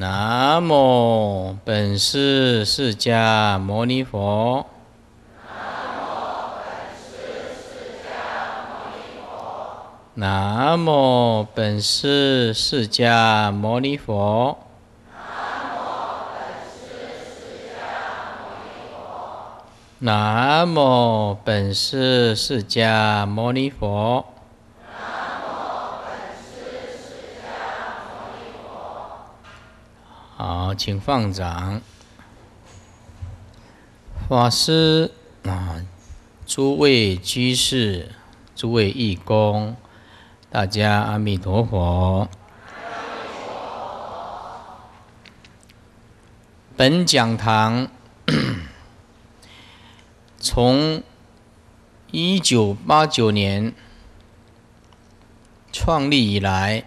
南无本师释迦牟尼佛。南无本师释迦牟尼佛。南无本师释迦牟尼佛。南无本师释迦牟尼佛。请放掌，法师啊，诸位居士、诸位义工，大家阿弥陀佛。阿弥陀佛。本讲堂从一九八九年创立以来，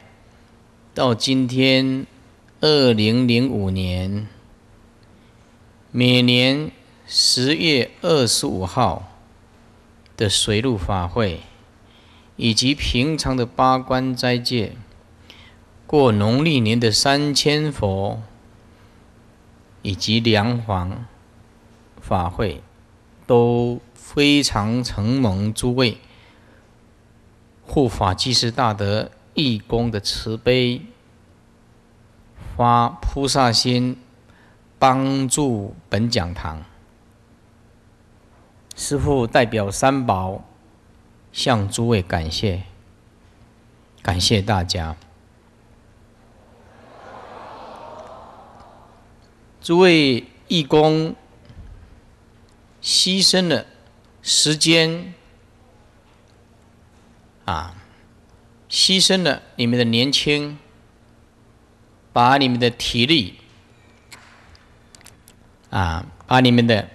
到今天。二零零五年，每年十月二十五号的水陆法会，以及平常的八关斋戒、过农历年的三千佛，以及梁皇法会，都非常承蒙诸位护法、济世大德、义工的慈悲。发菩萨心，帮助本讲堂。师父代表三宝，向诸位感谢，感谢大家。诸位义工牺牲了时间，啊，牺牲了你们的年轻。把你们的体力，啊，把你们的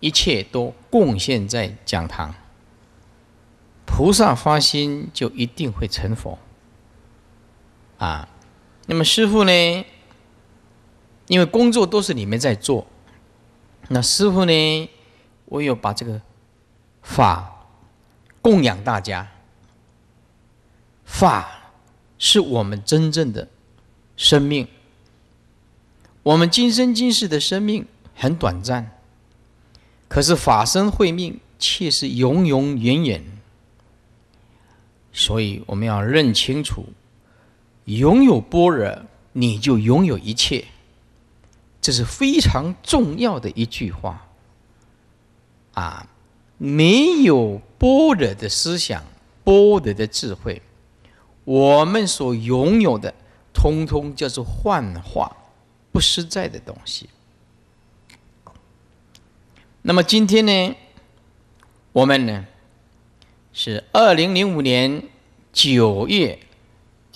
一切都贡献在讲堂，菩萨发心就一定会成佛。啊，那么师傅呢？因为工作都是你们在做，那师傅呢？我有把这个法供养大家，法是我们真正的。生命，我们今生今世的生命很短暂，可是法身慧命却是永永远远。所以我们要认清楚：拥有般若，你就拥有一切。这是非常重要的一句话。啊，没有般若的思想、般若的智慧，我们所拥有的。通通叫做幻化，不实在的东西。那么今天呢，我们呢是二零零五年九月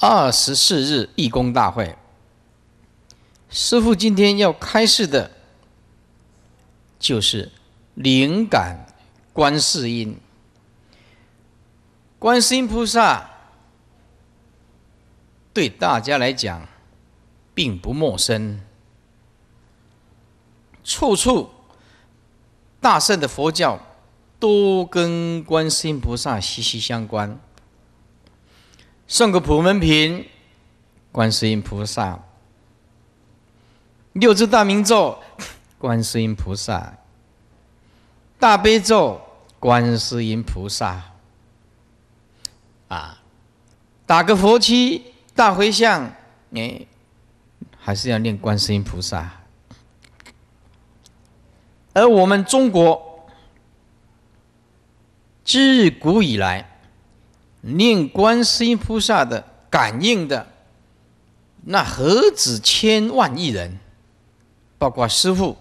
二十四日义工大会。师傅今天要开示的就是灵感观世音、观世音菩萨。对大家来讲，并不陌生。处处大圣的佛教都跟观世音菩萨息息相关。送个普门品，观世音菩萨；六字大明咒，观世音菩萨；大悲咒，观世音菩萨。啊，打个佛七。大回向，你还是要念观世音菩萨。而我们中国自古以来念观世音菩萨的感应的，那何止千万亿人？包括师傅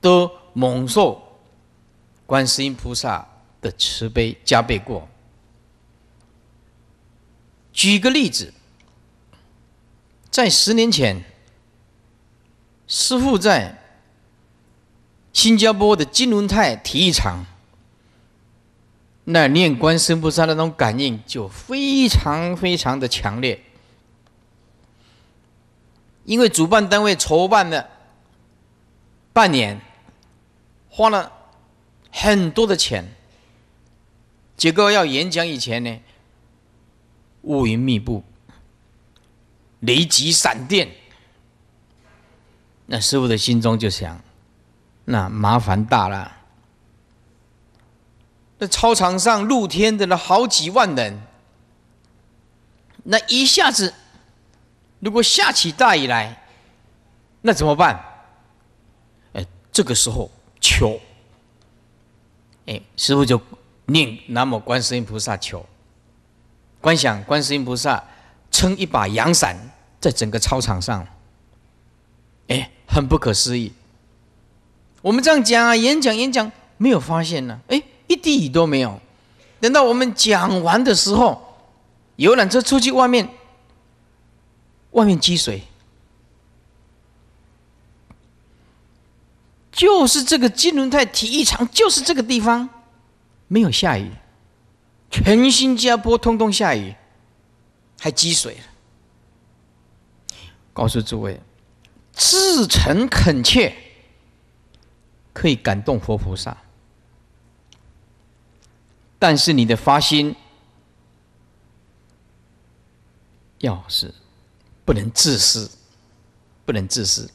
都蒙受观世音菩萨的慈悲加倍过。举个例子。在十年前，师父在新加坡的金轮泰体育场，那念观世菩萨那种感应就非常非常的强烈，因为主办单位筹办了半年，花了很多的钱，结果要演讲以前呢，乌云密布。雷击闪电，那师傅的心中就想：那麻烦大了。那操场上露天的那好几万人，那一下子如果下起大雨来，那怎么办？哎，这个时候求，哎，师傅就念南无观世音菩萨求，观想观世音菩萨。撑一把阳伞，在整个操场上，哎，很不可思议。我们这样讲啊，演讲演讲，没有发现呢，哎，一滴雨都没有。等到我们讲完的时候，游览车出去外面，外面积水，就是这个金轮泰体育场，就是这个地方，没有下雨，全新加坡通通下雨。还积水了。告诉诸位，至诚恳切可以感动佛菩萨，但是你的发心要是不能自私，不能自私。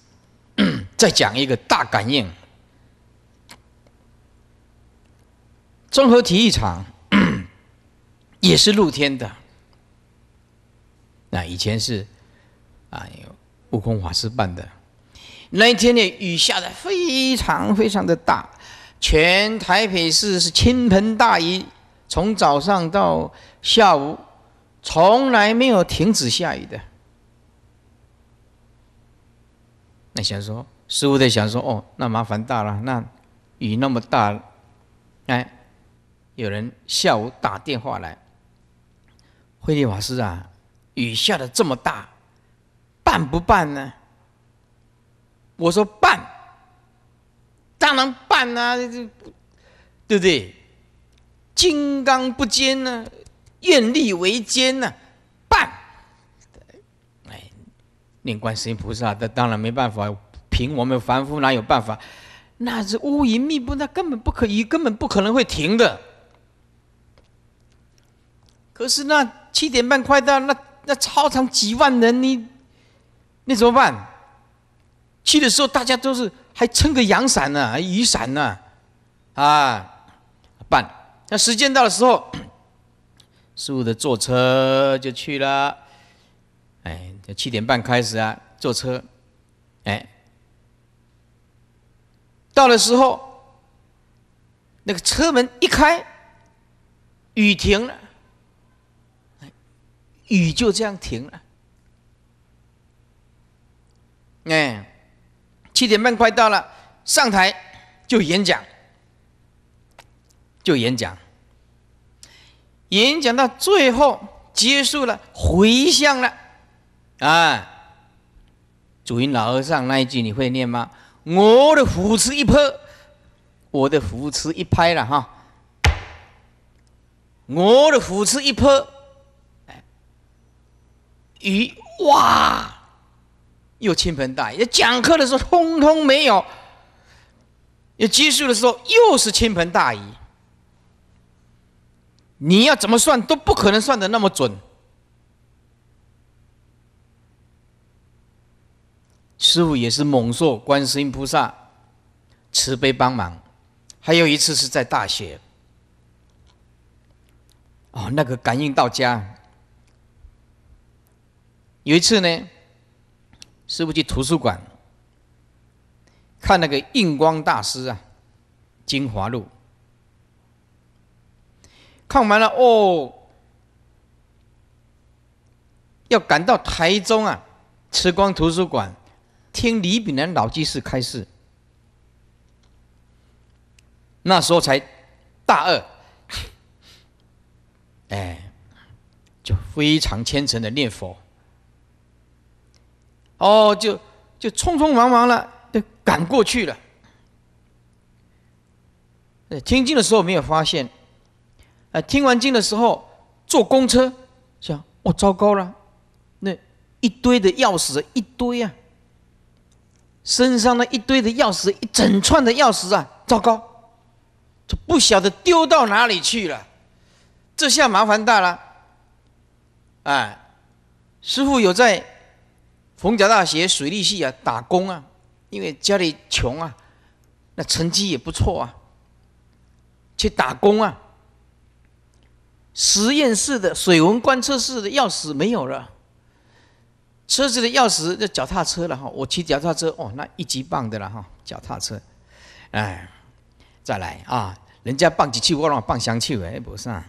再讲一个大感应，综合体育场 也是露天的。那以前是，啊，悟空法师办的。那一天呢，雨下的非常非常的大，全台北市是倾盆大雨，从早上到下午，从来没有停止下雨的。那想说，师傅在想说，哦，那麻烦大了，那雨那么大，哎，有人下午打电话来，慧立法师啊。雨下的这么大，办不办呢？我说办，当然办啊，对不对？金刚不坚呢，愿力为坚呢，办！哎，念观世音菩萨，那当然没办法，凭我们凡夫哪有办法？那是乌云密布，那根本不可以，根本不可能会停的。可是那七点半快到那。那操场几万人，你，你怎么办？去的时候大家都是还撑个阳伞呢，雨伞呢，啊，办。那时间到的时候，师傅的坐车就去了。哎，就七点半开始啊，坐车。哎，到的时候，那个车门一开，雨停了。雨就这样停了。哎，七点半快到了，上台就演讲，就演讲，演讲到最后结束了，回向了。啊，祖云老和尚那一句你会念吗？我的斧子一拍，我的斧子一拍了哈，我的斧子一拍。咦，哇，又倾盆大雨。讲课的时候通通没有，要结束的时候又是倾盆大雨。你要怎么算都不可能算的那么准。师傅也是猛兽，观世音菩萨慈悲帮忙，还有一次是在大学，哦，那个感应到家。有一次呢，师傅去图书馆看那个印光大师啊，《精华录》看完了哦，要赶到台中啊，慈光图书馆听李炳南老居士开示。那时候才大二，哎，就非常虔诚的念佛。哦，就就匆匆忙忙了，就赶过去了。听经的时候没有发现，啊，听完经的时候坐公车，想，哦，糟糕了，那一堆的钥匙一堆啊，身上那一堆的钥匙一整串的钥匙啊，糟糕，这不晓得丢到哪里去了，这下麻烦大了。哎，师傅有在。逢甲大学水利系啊，打工啊，因为家里穷啊，那成绩也不错啊。去打工啊，实验室的水文观测室的钥匙没有了，车子的钥匙就脚踏车了哈。我骑脚踏车，哦，那一级棒的了哈，脚踏车，哎，再来啊，人家棒几去我让棒香去喂不萨，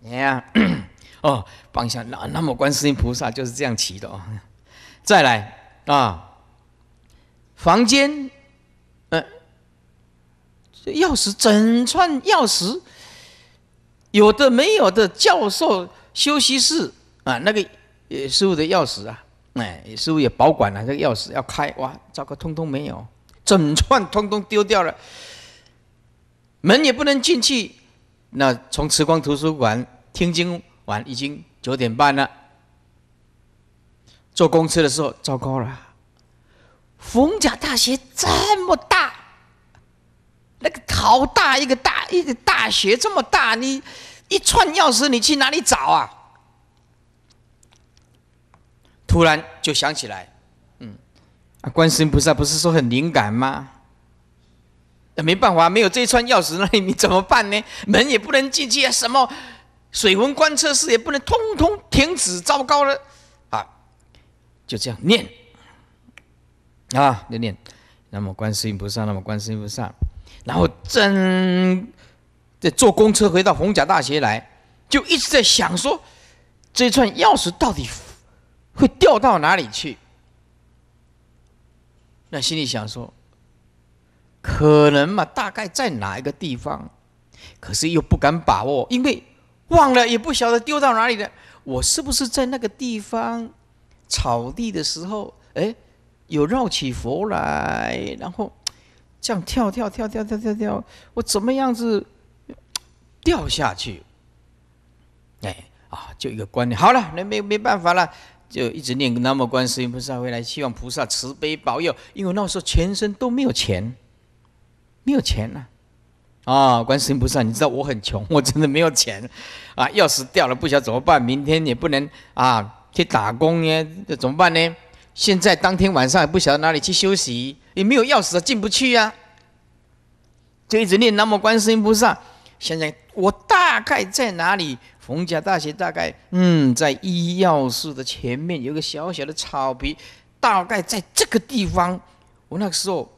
你看 哦，棒香那那么，观世音菩萨就是这样骑的哦。再来啊！房间，呃，钥匙整串钥匙，有的没有的。教授休息室啊，那个师傅的钥匙啊，哎，师傅也保管了。这个钥匙要开哇，找个通通没有，整串通通丢掉了。门也不能进去。那从慈光图书馆听经完，已经九点半了。坐公车的时候，糟糕了！逢甲大学这么大，那个好大一个大一个大学这么大，你一串钥匙你去哪里找啊？突然就想起来，嗯，啊，观世音菩萨不是说很灵感吗？那没办法，没有这一串钥匙，那你怎么办呢？门也不能进去啊，什么水文观测室也不能，通通停止，糟糕了！就这样念啊，念念，那么观世音菩萨，那么观世音菩萨，然后正在坐公车回到红甲大学来，就一直在想说，这串钥匙到底会掉到哪里去？那心里想说，可能嘛，大概在哪一个地方？可是又不敢把握，因为忘了也不晓得丢到哪里了。我是不是在那个地方？草地的时候，哎，有绕起佛来，然后这样跳跳跳跳跳跳跳，我怎么样子掉下去？哎啊，就一个观念，好了，那没没办法了，就一直念南无观世音菩萨回来，希望菩萨慈悲保佑。因为那时候全身都没有钱，没有钱呐，啊，观世音菩萨，你知道我很穷，我真的没有钱啊，钥匙掉了不晓得怎么办，明天也不能啊。去打工呢，这怎么办呢？现在当天晚上也不晓得哪里去休息，也没有钥匙啊，进不去呀。就一直念南无观世音菩萨，想想我大概在哪里？冯家大学大概嗯，在医药室的前面有个小小的草皮，大概在这个地方。我那个时候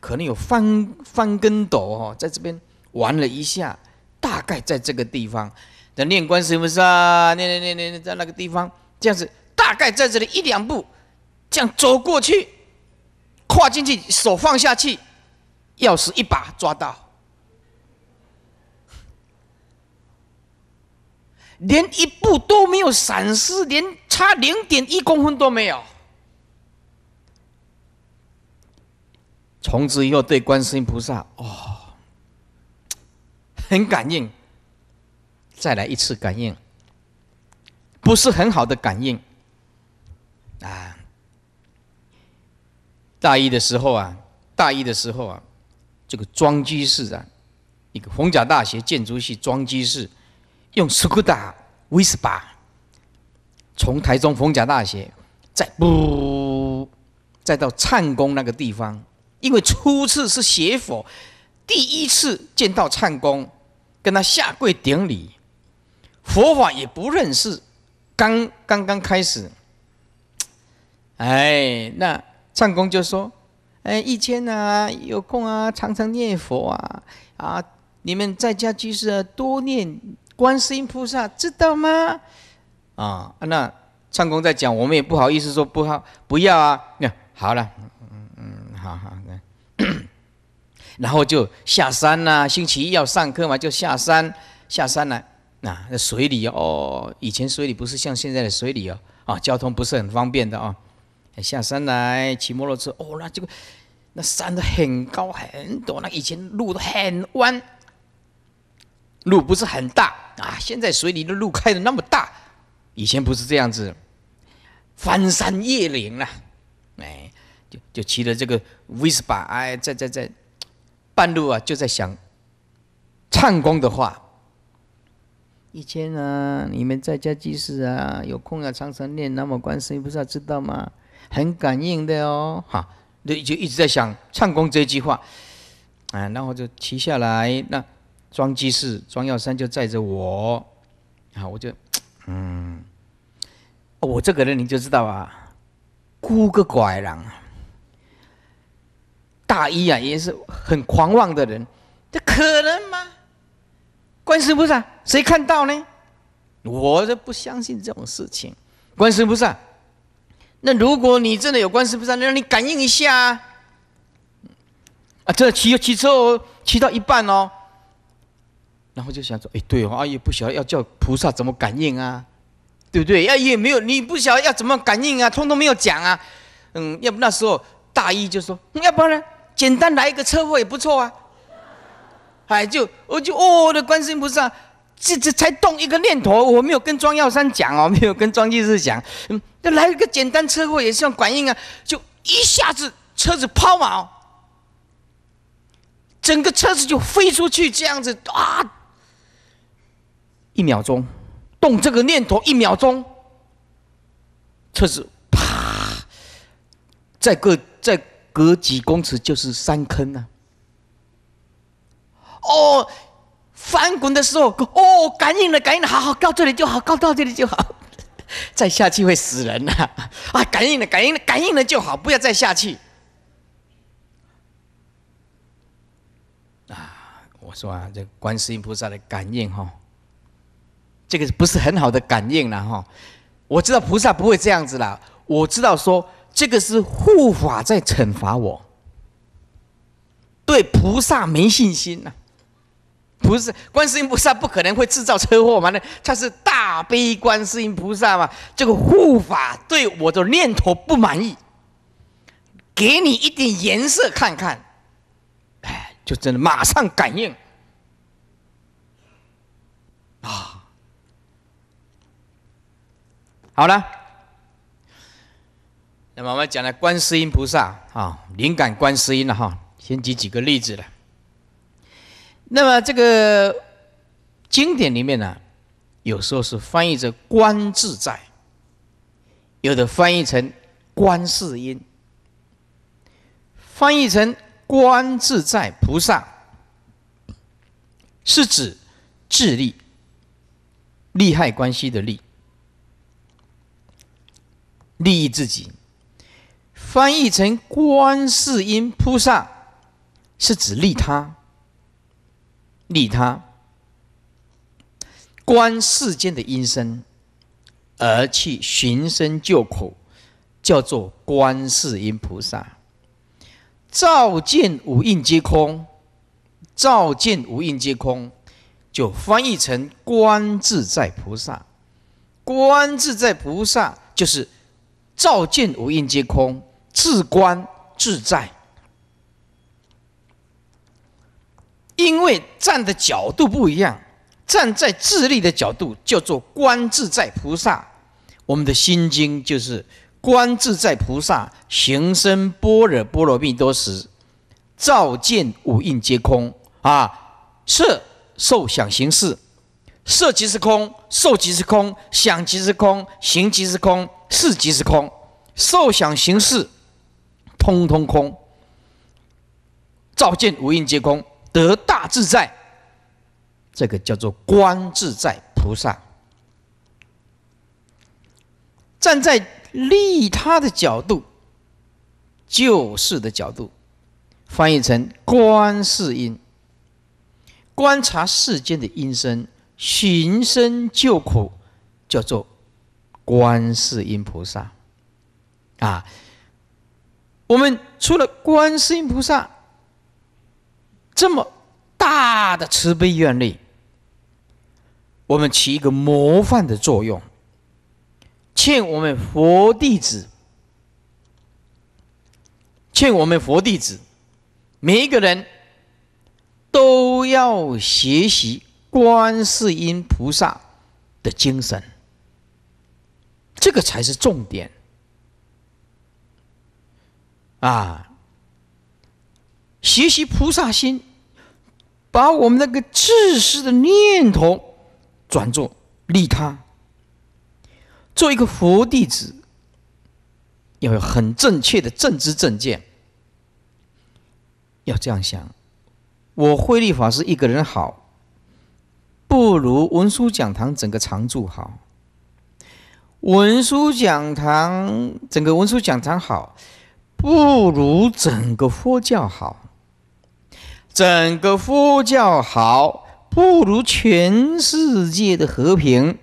可能有翻翻跟斗哦，在这边玩了一下，大概在这个地方，在念观世音菩萨，念念念念念在那个地方。这样子，大概在这里一两步，这样走过去，跨进去，手放下去，钥匙一把抓到，连一步都没有闪失，连差零点一公分都没有。从此以后，对观世音菩萨哦，很感应。再来一次感应。不是很好的感应啊！大一的时候啊，大一的时候啊，这个装机室啊，一个逢甲大学建筑系装机室，用斯格达威斯巴，从台中逢甲大学，再不，再到灿宫那个地方，因为初次是写佛，第一次见到灿宫，跟他下跪顶礼，佛法也不认识。刚刚刚开始，哎，那唱功就说：“哎，一天啊，有空啊，常常念佛啊，啊，你们在家居士啊，多念观世音菩萨，知道吗？”啊，那唱功在讲，我们也不好意思说不好不要啊。那好了，嗯嗯，好好，然后就下山呐。星期一要上课嘛，就下山下山了。那那水里哦，以前水里不是像现在的水里哦，啊，交通不是很方便的啊，下山来骑摩托车哦，那这个那山都很高很陡，那以前路都很弯，路不是很大啊，现在水里的路开的那么大，以前不是这样子，翻山越岭啊，哎，就就骑着这个 v e s p a 哎，在在在半路啊就在想，唱功的话。以前啊，你们在家积事啊，有空啊，常常念南无观世音菩萨，知道吗？很感应的哦，哈！就就一直在想“唱功”这句话，啊，然后就骑下来，那装积事，装药山就载着我，啊，我就，嗯，我这个人你就知道啊，孤个拐人，大一啊，也是很狂妄的人，这可能吗？观世菩萨谁看到呢？我就不相信这种事情，观世菩萨，那如果你真的有观世菩萨，那你感应一下啊！啊，这骑骑车哦，骑到一半哦，然后就想说，哎，对哦，阿姨不晓得要叫菩萨怎么感应啊，对不对？阿姨没有，你不晓得要怎么感应啊，通通没有讲啊。嗯，要不那时候大意就说，要不然简单来一个车祸也不错啊。哎，就我就哦，我关心不上，这这才动一个念头，我没有跟庄耀山讲哦，没有跟庄女士讲，嗯，来一个简单车祸也像管用啊，就一下子车子抛锚，整个车子就飞出去，这样子啊，一秒钟动这个念头，一秒钟车子啪，再隔再隔几公尺就是山坑啊。哦，翻滚的时候哦，感应了，感应了，好好到这里就好，到到这里就好，再下去会死人呐！啊，感应了，感应了，感应了就好，不要再下去。啊，我说啊，这观世音菩萨的感应哈，这个不是很好的感应了哈。我知道菩萨不会这样子啦，我知道说这个是护法在惩罚我，对菩萨没信心呐。不是，观世音菩萨不可能会制造车祸嘛？那他是大悲观世音菩萨嘛？这个护法对我的念头不满意，给你一点颜色看看，哎，就真的马上感应啊！好了，那么我们讲了观世音菩萨啊，灵感观世音了哈，先举几个例子了。那么这个经典里面呢，有时候是翻译成“观自在”，有的翻译成“观世音”，翻译成“观自在菩萨”是指智利、利害关系的利、利益自己；翻译成“观世音菩萨”是指利他。利他，观世间的因声，而去寻声救苦，叫做观世音菩萨。照见五蕴皆空，照见五蕴皆空，就翻译成观自在菩萨。观自在菩萨就是照见五蕴皆空，自观自在。因为站的角度不一样，站在智利的角度叫做观自在菩萨，我们的心经就是观自在菩萨行深般若波罗蜜多时，照见五蕴皆空啊，色、受、想、行、识，色即是空，受即是空，想即是空，行即是空，识即是空，受想行识，通通空，照见五蕴皆空。得大自在，这个叫做观自在菩萨。站在利他的角度，救世的角度，翻译成观世音，观察世间的音声，寻声救苦，叫做观世音菩萨。啊，我们除了观世音菩萨。这么大的慈悲愿力，我们起一个模范的作用。劝我们佛弟子，劝我们佛弟子，每一个人都要学习观世音菩萨的精神，这个才是重点。啊，学习菩萨心。把我们那个自私的念头转作利他，做一个佛弟子，要有很正确的正知正见，要这样想：我慧立法师一个人好，不如文殊讲堂整个常住好；文殊讲堂整个文殊讲堂好，不如整个佛教好。整个佛教好，不如全世界的和平，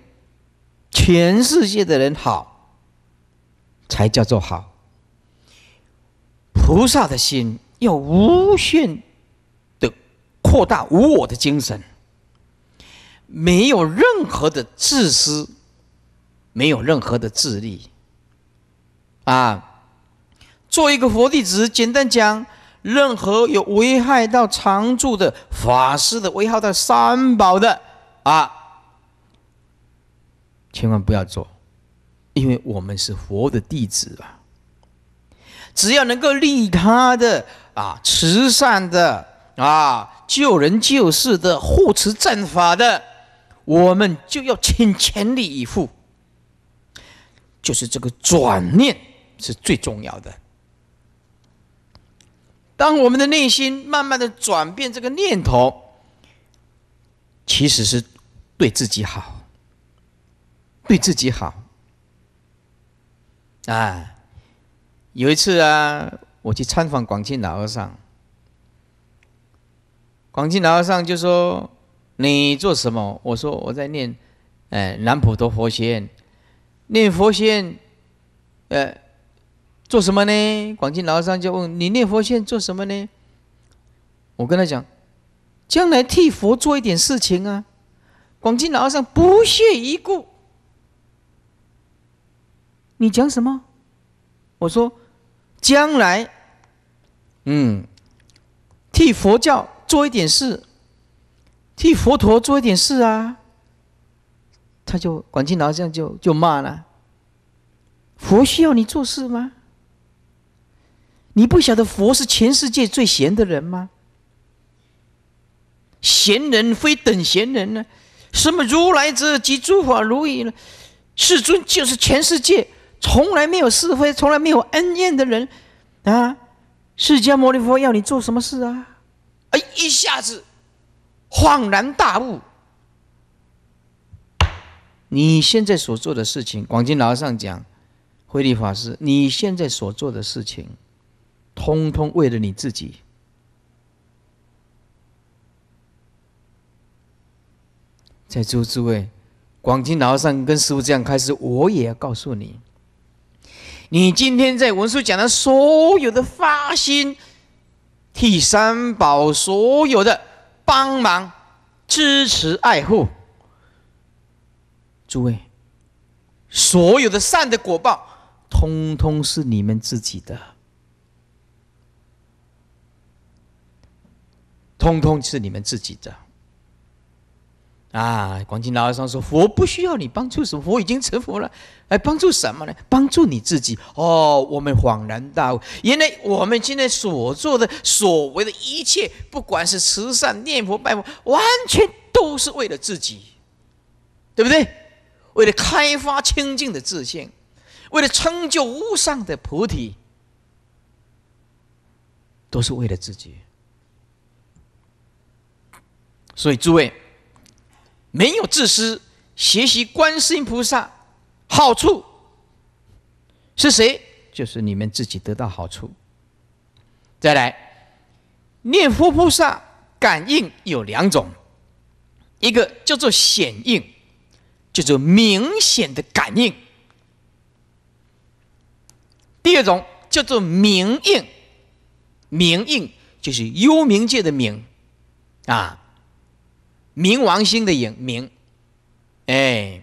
全世界的人好，才叫做好。菩萨的心要无限的扩大无我的精神，没有任何的自私，没有任何的自利。啊，做一个佛弟子，简单讲。任何有危害到常住的法师的、危害到三宝的啊，千万不要做，因为我们是佛的弟子啊。只要能够利他的啊、慈善的啊、救人救世的、护持正法的，我们就要尽全力以赴。就是这个转念是最重要的。当我们的内心慢慢的转变这个念头，其实是对自己好，对自己好。啊，有一次啊，我去参访广进老和尚，广进老和尚就说：“你做什么？”我说：“我在念，哎，南普陀佛院，念佛院，哎。”做什么呢？广进老和尚就问：“你念佛现做什么呢？”我跟他讲：“将来替佛做一点事情啊！”广进老和尚不屑一顾：“你讲什么？”我说：“将来，嗯，替佛教做一点事，替佛陀做一点事啊！”他就广进老和尚就就骂了：“佛需要你做事吗？”你不晓得佛是全世界最闲的人吗？闲人非等闲人呢，什么如来者即诸法如意呢？世尊就是全世界从来没有是非、从来没有恩怨的人啊！释迦牟尼佛要你做什么事啊？哎，一下子恍然大悟，你现在所做的事情，《广经老上讲》，慧立法师，你现在所做的事情。通通为了你自己，在座诸位，广经老和尚跟师傅这样开始，我也要告诉你：你今天在文殊讲的所有的发心，替三宝所有的帮忙、支持、爱护，诸位，所有的善的果报，通通是你们自己的。通通是你们自己的，啊！广钦老和尚说：“佛不需要你帮助什么，我已经成佛了，还帮助什么呢？帮助你自己哦！”我们恍然大悟，原来我们今天所做的、所为的一切，不管是慈善、念佛、拜佛，完全都是为了自己，对不对？为了开发清净的自信，为了成就无上的菩提，都是为了自己。所以，诸位没有自私，学习观世音菩萨好处是谁？就是你们自己得到好处。再来，念佛菩萨感应有两种，一个叫做显应，叫做明显的感应；第二种叫做明应，明应就是幽冥界的冥啊。冥王星的“影冥，哎，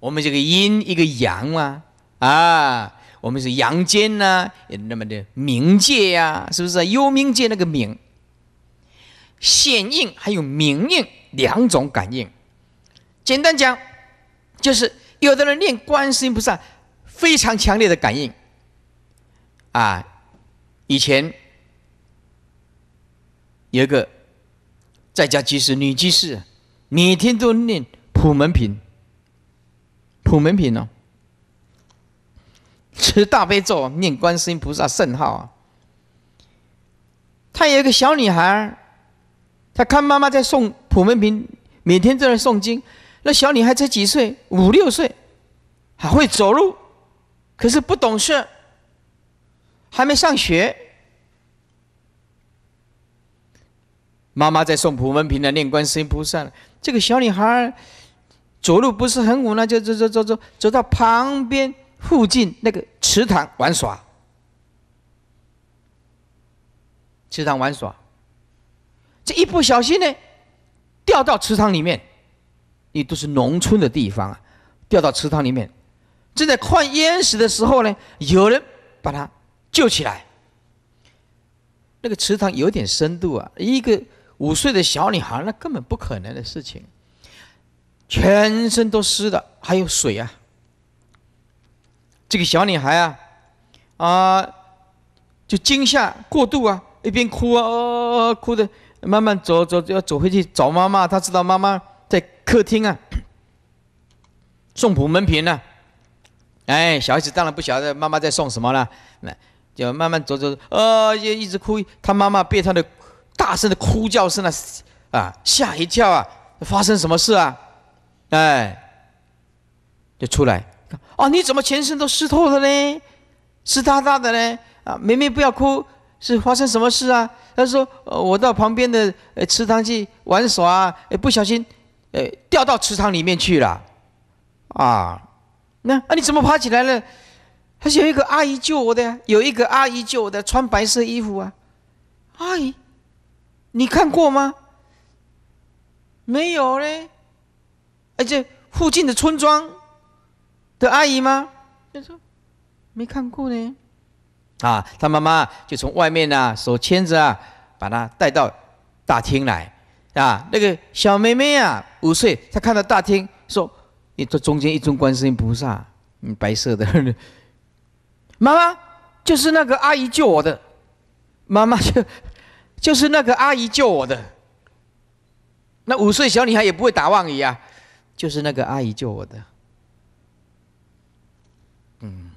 我们这个阴一个阳啊，啊，我们是阳间呢，那么的冥界呀，是不是幽冥界那个冥？显应还有明应两种感应。简单讲，就是有的人念观世音菩萨，非常强烈的感应。啊，以前有个。在家居士，女居士，每天都念普门品，普门品哦，持大悲咒，念观世音菩萨圣号啊。她有一个小女孩，她看妈妈在诵普门品，每天在那诵经。那小女孩才几岁，五六岁，还会走路，可是不懂事，还没上学。妈妈在送普门品的念观世音菩萨。这个小女孩走路不是很稳，那就走走走走走到旁边附近那个池塘玩耍。池塘玩耍，这一不小心呢，掉到池塘里面。你都是农村的地方啊，掉到池塘里面，正在快淹死的时候呢，有人把她救起来。那个池塘有点深度啊，一个。五岁的小女孩，那根本不可能的事情。全身都湿的，还有水啊！这个小女孩啊，啊，就惊吓过度啊，一边哭啊，哭的慢慢走走，要走回去找妈妈。她知道妈妈在客厅啊，送普门瓶呢。哎，小孩子当然不晓得妈妈在送什么了，那就慢慢走走，呃，就一直哭。她妈妈被她的。大声的哭叫声啊！啊，吓一跳啊！发生什么事啊？哎，就出来。哦，你怎么全身都湿透了呢？湿哒哒的呢？啊，妹妹不要哭，是发生什么事啊？他说：“我到旁边的池塘去玩耍啊，不小心，呃，掉到池塘里面去了。”啊，那啊你怎么爬起来了？是有一个阿姨救我的，有一个阿姨救我的，穿白色衣服啊，阿姨。你看过吗？没有嘞，而且附近的村庄的阿姨吗？她说没看过呢。啊，他妈妈就从外面呢，手牵着啊，把他带到大厅来啊。那个小妹妹啊，五岁，她看到大厅说：，这中间一尊观世音菩萨，嗯，白色的。妈妈就是那个阿姨救我的。妈妈就。就是那个阿姨救我的，那五岁小女孩也不会打妄语啊！就是那个阿姨救我的，嗯，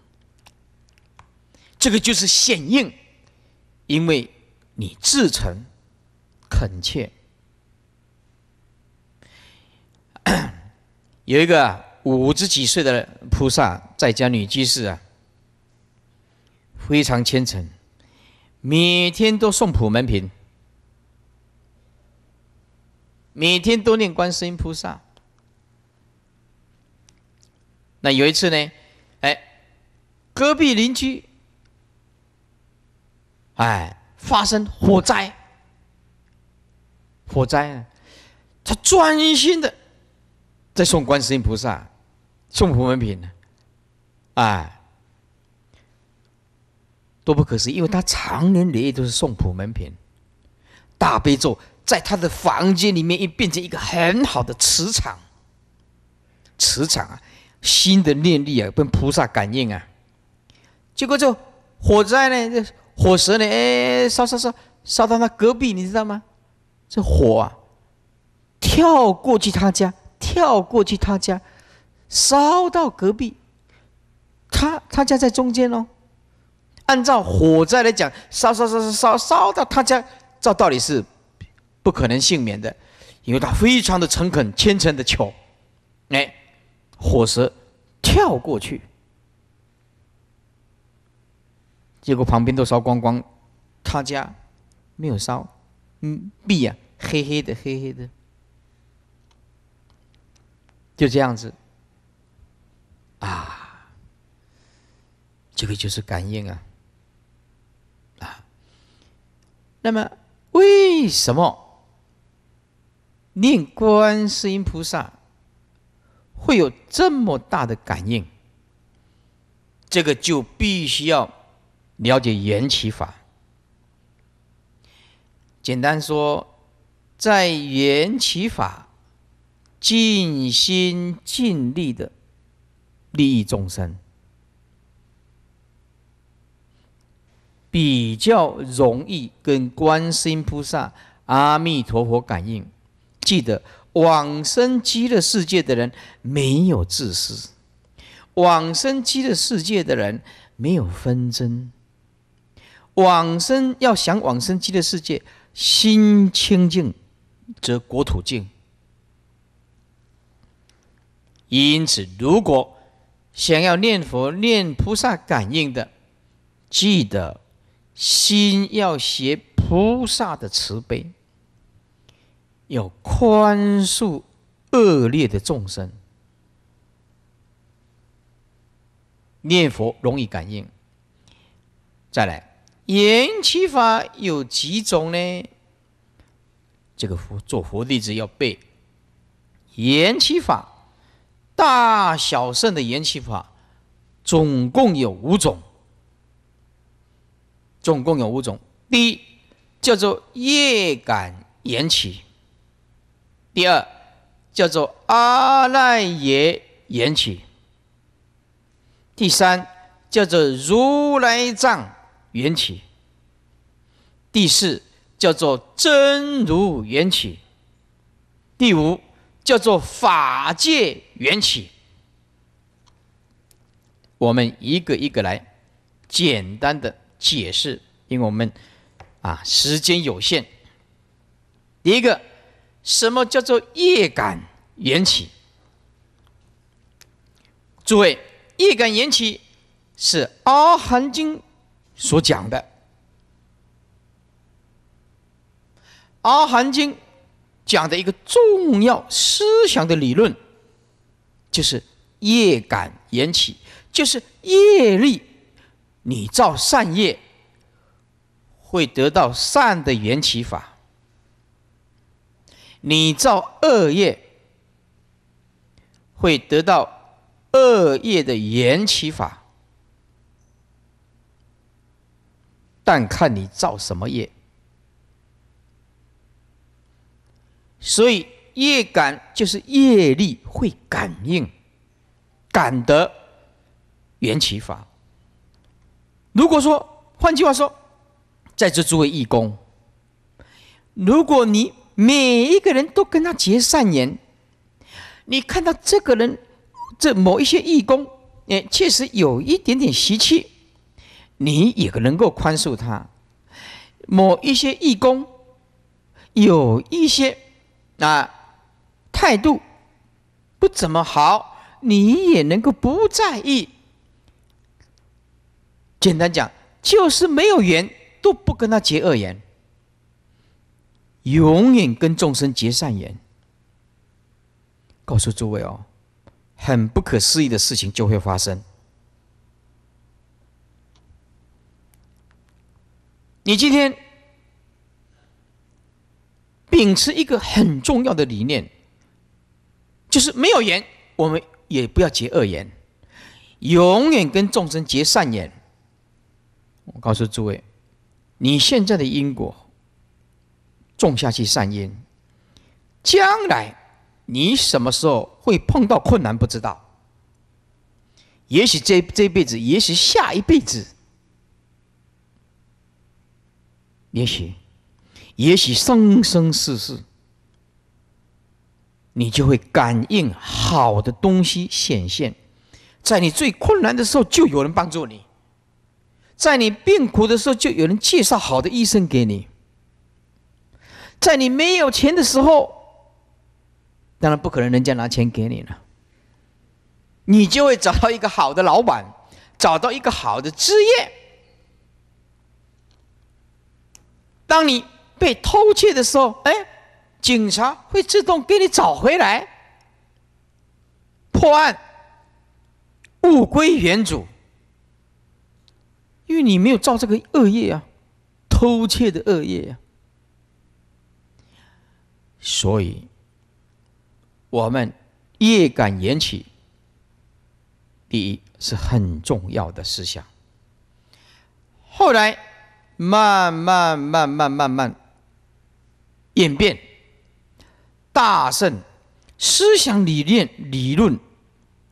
这个就是显应，因为你至诚恳切。有一个五十几岁的菩萨在家女居士啊，非常虔诚，每天都送普门品，每天都念观世音菩萨。那有一次呢，哎，隔壁邻居，哎，发生火灾，火灾，啊，他专心的在送观世音菩萨，送普门品，呢，哎，多不可思议，因为他常年累月都是送普门品，大悲咒。在他的房间里面，也变成一个很好的磁场，磁场啊，新的念力啊，跟菩萨感应啊，结果就火灾呢，这火舌呢，哎，烧烧烧烧到他隔壁，你知道吗？这火啊，跳过去他家，跳过去他家，烧到隔壁，他他家在中间哦。按照火灾来讲，烧烧烧烧烧烧到他家，照道理是。不可能幸免的，因为他非常的诚恳、虔诚的敲，哎，火蛇跳过去，结果旁边都烧光光，他家没有烧，嗯，壁啊黑黑的、黑黑的，就这样子，啊，这个就是感应啊，啊，那么为什么？念观世音菩萨会有这么大的感应，这个就必须要了解缘起法。简单说，在缘起法尽心尽力的利益众生，比较容易跟观世音菩萨、阿弥陀佛感应。记得往生极乐世界的人没有自私，往生极乐世界的人没有纷争。往生要想往生极乐世界，心清净，则国土净。因此，如果想要念佛、念菩萨感应的，记得心要学菩萨的慈悲。要宽恕恶劣的众生，念佛容易感应。再来，延期法有几种呢？这个佛做佛弟子要背延期法，大小圣的延期法总共有五种，总共有五种。第一叫做业感延期。第二，叫做阿赖耶缘起；第三，叫做如来藏缘起；第四，叫做真如缘起；第五，叫做法界缘起。我们一个一个来，简单的解释，因为我们啊时间有限。第一个。什么叫做业感缘起？诸位，业感缘起是《阿含经》所讲的，《阿含经》讲的一个重要思想的理论，就是业感缘起，就是业力，你造善业，会得到善的缘起法。你造恶业，会得到恶业的缘起法，但看你造什么业。所以业感就是业力会感应，感得缘起法。如果说，换句话说，在这诸位义工，如果你。每一个人都跟他结善缘。你看到这个人，这某一些义工，哎，确实有一点点习气，你也能够宽恕他。某一些义工有一些啊态度不怎么好，你也能够不在意。简单讲，就是没有缘都不跟他结恶缘。永远跟众生结善缘，告诉诸位哦，很不可思议的事情就会发生。你今天秉持一个很重要的理念，就是没有言，我们也不要结恶言，永远跟众生结善缘。我告诉诸位，你现在的因果。种下去善因，将来你什么时候会碰到困难？不知道，也许这这辈子，也许下一辈子，也许，也许生生世世，你就会感应好的东西显现，在你最困难的时候就有人帮助你，在你病苦的时候就有人介绍好的医生给你。在你没有钱的时候，当然不可能人家拿钱给你了。你就会找到一个好的老板，找到一个好的职业。当你被偷窃的时候，哎，警察会自动给你找回来，破案，物归原主。因为你没有造这个恶业啊，偷窃的恶业啊。所以，我们业感缘起，第一是很重要的思想。后来慢慢慢慢慢慢演变，大圣思想理念理论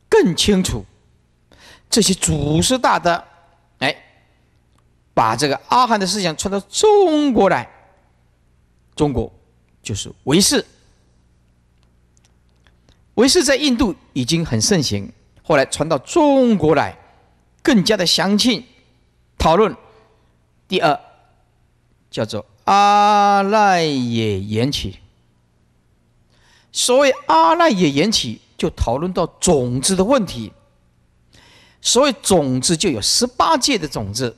更清楚。这些祖师大德，哎，把这个阿含的思想传到中国来，中国。就是唯识，唯识在印度已经很盛行，后来传到中国来，更加的详尽讨论。第二叫做阿赖耶缘起，所谓阿赖耶缘起，就讨论到种子的问题。所谓种子，就有十八界的种子，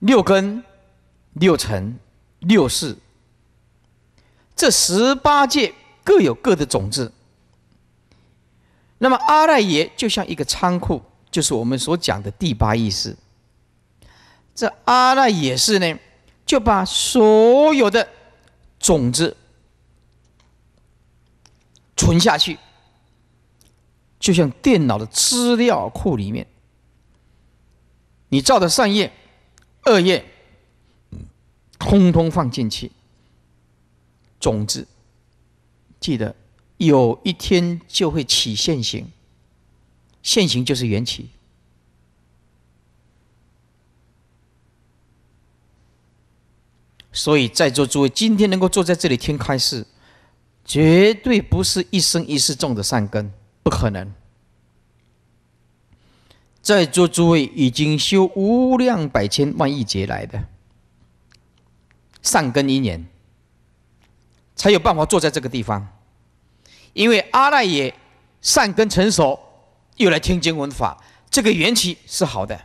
六根、六尘、六识。这十八界各有各的种子，那么阿赖耶就像一个仓库，就是我们所讲的第八意识。这阿赖耶是呢，就把所有的种子存下去，就像电脑的资料库里面，你照的上页、二页，通通放进去。种子记得有一天就会起现行，现行就是缘起。所以在座诸位今天能够坐在这里听开示，绝对不是一生一世种的善根，不可能。在座诸位已经修无量百千万亿劫来的善根因缘。才有办法坐在这个地方，因为阿赖耶善根成熟，又来听经闻法，这个缘起是好的。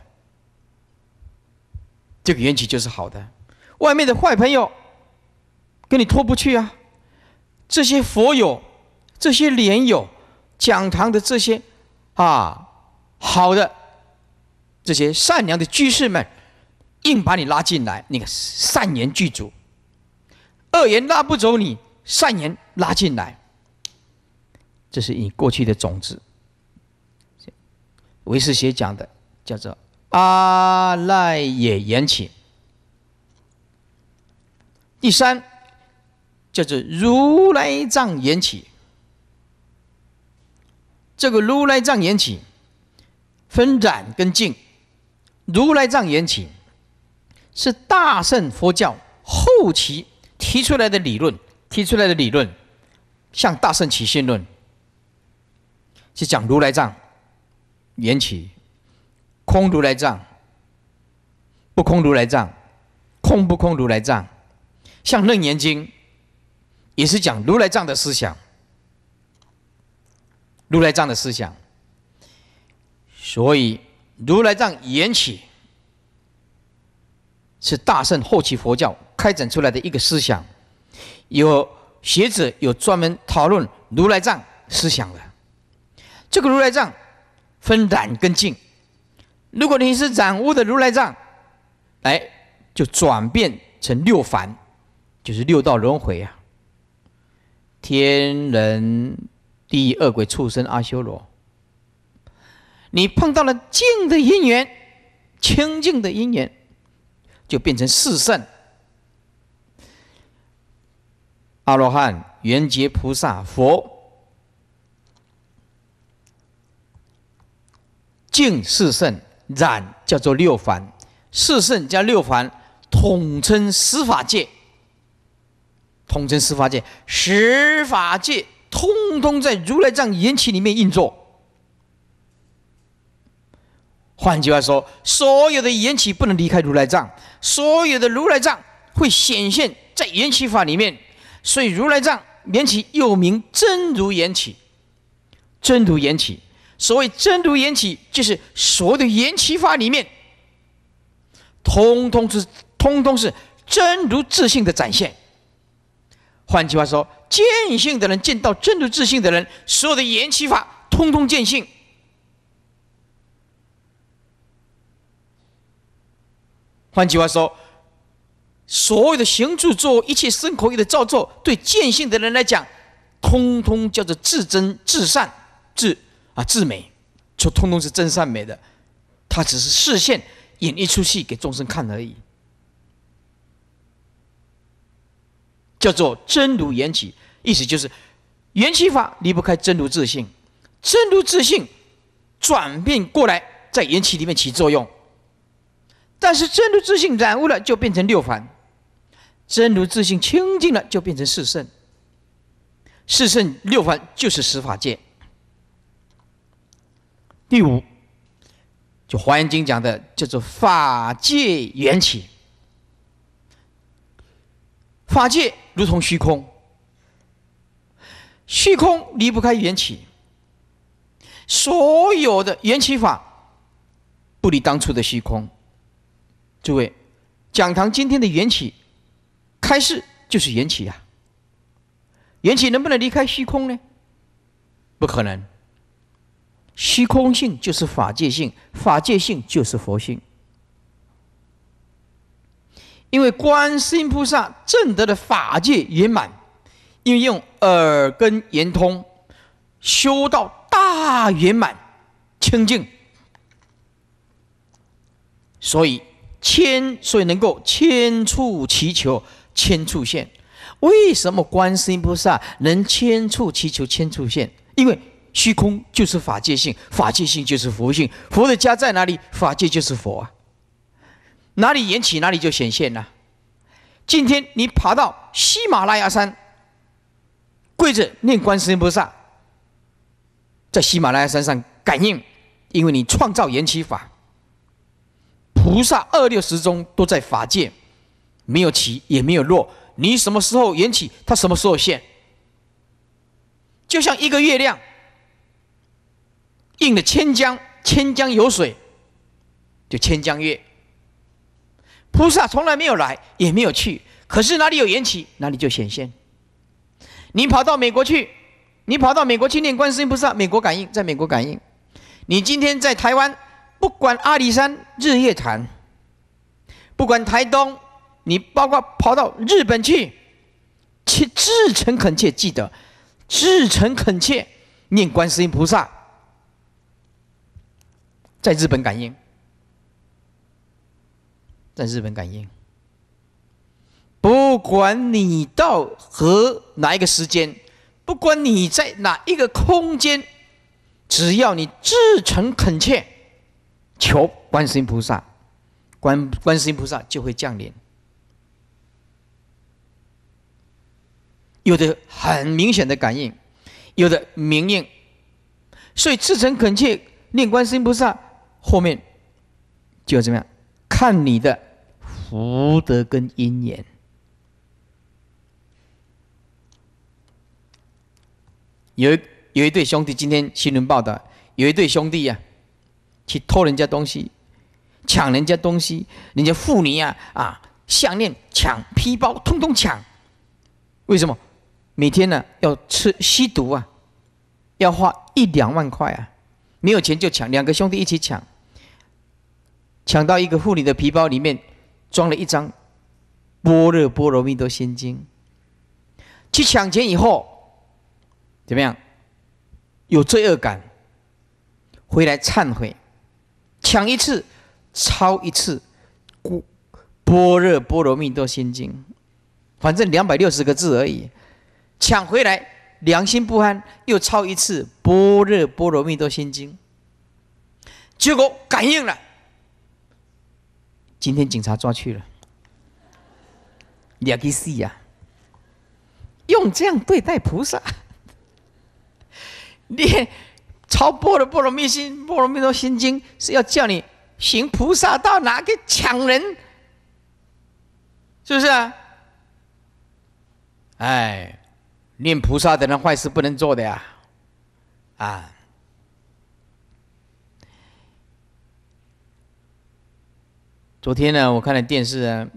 这个缘起就是好的，外面的坏朋友跟你脱不去啊。这些佛友、这些莲友、讲堂的这些啊好的这些善良的居士们，硬把你拉进来，那个善缘具足。恶言拉不走你，善言拉进来。这是你过去的种子。为师姐讲的叫做阿赖耶缘起。第三叫做如来藏缘起。这个如来藏缘起分染跟净。如来藏缘起是大圣佛教后期。提出来的理论，提出来的理论，像大圣起信论，是讲如来藏缘起，空如来藏，不空如来藏，空不空如来藏，像楞严经，也是讲如来藏的思想，如来藏的思想，所以如来藏缘起，是大圣后期佛教。开展出来的一个思想，有学者有专门讨论如来藏思想的。这个如来藏分染跟净。如果你是染污的如来藏，哎，就转变成六凡，就是六道轮回呀。天人、地狱、恶鬼、畜生、阿修罗，你碰到了净的因缘，清净的因缘，就变成四圣。阿罗汉、圆觉、菩萨、佛，净四圣，染叫做六凡，四圣加六凡统称司法界。统称司法界，十法界通通在如来藏缘起里面运作。换句话说，所有的缘起不能离开如来藏，所有的如来藏会显现在缘起法里面。所以，如来藏缘起又名真如缘起，真如缘起。所谓真如缘起，就是所有的缘起法里面，通通是通通是真如自信的展现。换句话说，见性的人见到真如自信的人，所有的缘起法通通见性。换句话说。所有的行住坐一切生活里的造作，对见性的人来讲，通通叫做至真至善至啊至美，就通通是真善美的，他只是示现演一出戏给众生看而已，叫做真如缘起，意思就是缘起法离不开真如自性，真如自性转变过来在缘起里面起作用，但是真如自性染污了，就变成六凡。真如自性清净了，就变成四圣。四圣六凡就是十法界。第五，就《华严经》讲的叫做法界缘起，法界如同虚空，虚空离不开缘起，所有的缘起法不离当初的虚空。诸位，讲堂今天的缘起。开示就是缘起呀，缘起能不能离开虚空呢？不可能。虚空性就是法界性，法界性就是佛性。因为观世音菩萨正得的法界圆满，因为用耳根圆通修到大圆满清净，所以千所以能够千处祈求。千处现，为什么观世音菩萨能千处祈求千处现？因为虚空就是法界性，法界性就是佛性。佛的家在哪里？法界就是佛啊。哪里缘起，哪里就显现了。今天你爬到喜马拉雅山，跪着念观世音菩萨，在喜马拉雅山上感应，因为你创造缘起法。菩萨二六十中都在法界。没有起也没有落，你什么时候缘起，它什么时候现。就像一个月亮，映了千江，千江有水，就千江月。菩萨从来没有来，也没有去，可是哪里有缘起，哪里就显现。你跑到美国去，你跑到美国去念观世音菩萨，美国感应，在美国感应。你今天在台湾，不管阿里山日月潭，不管台东。你包括跑到日本去，去至诚恳切，记得，至诚恳切念观世音菩萨，在日本感应，在日本感应。不管你到何哪一个时间，不管你在哪一个空间，只要你至诚恳切求观世音菩萨，观观世音菩萨就会降临。有的很明显的感应，有的明应，所以至诚恳切念观世音菩萨，后面就怎么样？看你的福德跟因缘。有有一对兄弟，今天新闻报道，有一对兄弟呀，去偷人家东西，抢人家东西，人家妇女啊啊项链抢皮包，通通抢，为什么？每天呢，要吃吸毒啊，要花一两万块啊，没有钱就抢，两个兄弟一起抢，抢到一个妇女的皮包里面，装了一张《般若波罗蜜多心经》。去抢钱以后，怎么样？有罪恶感，回来忏悔，抢一次，抄一次《般若波罗蜜多心经》，反正两百六十个字而已。抢回来，良心不安，又抄一次《般若波罗蜜多心经》，结果感应了。今天警察抓去了，你要给死呀！用这样对待菩萨，你抄《波罗波罗蜜心波罗蜜多心经》是要叫你行菩萨道，拿去抢人，是不是啊？哎。念菩萨的人，坏事不能做的呀，啊！昨天呢，我看了电视啊，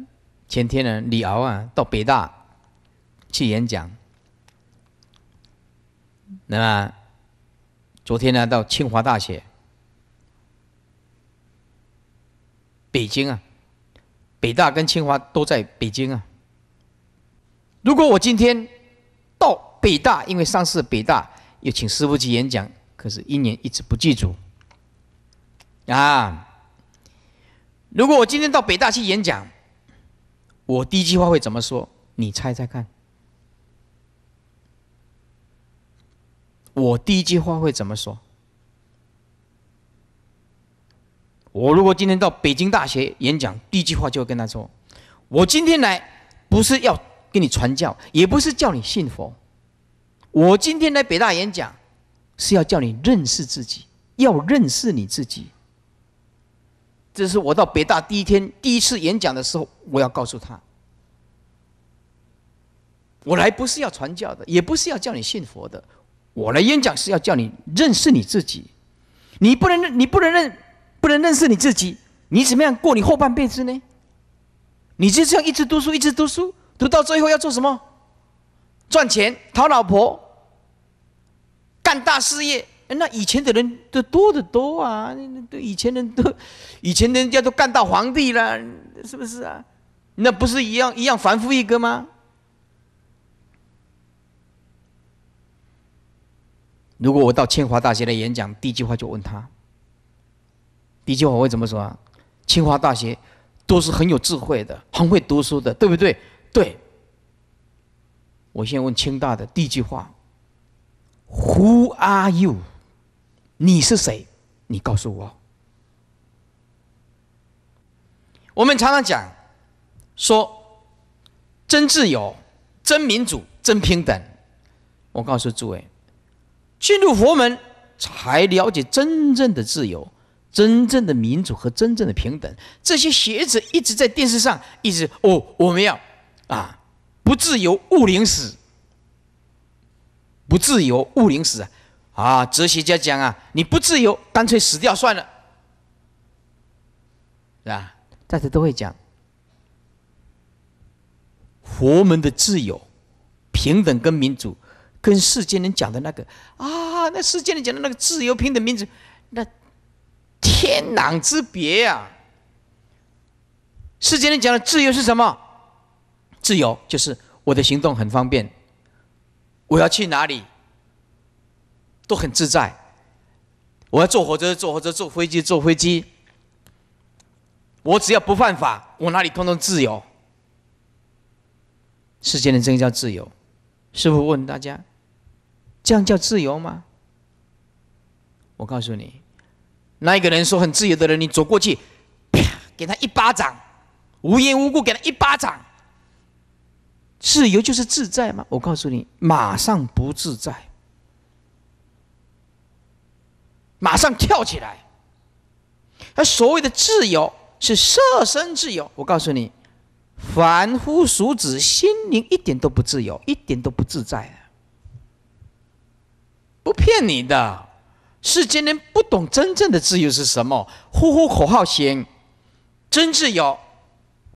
前天呢，李敖啊到北大去演讲，那么昨天呢，到清华大学、北京啊，北大跟清华都在北京啊。如果我今天，北大因为上次北大也请师傅去演讲，可是一年一直不记住。啊，如果我今天到北大去演讲，我第一句话会怎么说？你猜猜看。我第一句话会怎么说？我如果今天到北京大学演讲，第一句话就跟他说：“我今天来不是要跟你传教，也不是叫你信佛。”我今天来北大演讲，是要叫你认识自己，要认识你自己。这是我到北大第一天、第一次演讲的时候，我要告诉他：我来不是要传教的，也不是要叫你信佛的。我来演讲是要叫你认识你自己。你不能、认，你不能认、不能认识你自己，你怎么样过你后半辈子呢？你就这样一直读书，一直读书，读到最后要做什么？赚钱、讨老婆、干大事业，那以前的人都多得多啊！都以前人都，以前人家都干到皇帝了，是不是啊？那不是一样一样凡夫一个吗？如果我到清华大学来演讲，第一句话就问他，第一句话我会怎么说？啊？清华大学都是很有智慧的，很会读书的，对不对？对。我先问清大的第一句话：“Who are you？” 你是谁？你告诉我。我们常常讲说真自由、真民主、真平等。我告诉诸位，进入佛门才了解真正的自由、真正的民主和真正的平等。这些学者一直在电视上一直哦，我们要啊。不自由，勿宁死。不自由，勿宁死啊！啊，哲学家讲啊，你不自由，干脆死掉算了，是吧？大家都会讲。佛门的自由、平等跟民主，跟世间人讲的那个啊，那世间人讲的那个自由、平等、民主，那天壤之别呀。世间人讲的自由是什么？自由就是我的行动很方便，我要去哪里都很自在，我要坐火车坐火车坐飞机坐飞机，我只要不犯法，我哪里通通自由。世间的真叫自由，师父问大家，这样叫自由吗？我告诉你，那一个人说很自由的人，你走过去啪给他一巴掌，无缘无故给他一巴掌。自由就是自在吗？我告诉你，马上不自在，马上跳起来。而所谓的自由是设身自由，我告诉你，凡夫俗子心灵一点都不自由，一点都不自在。不骗你的，世间人不懂真正的自由是什么，呼呼口号型，真自由。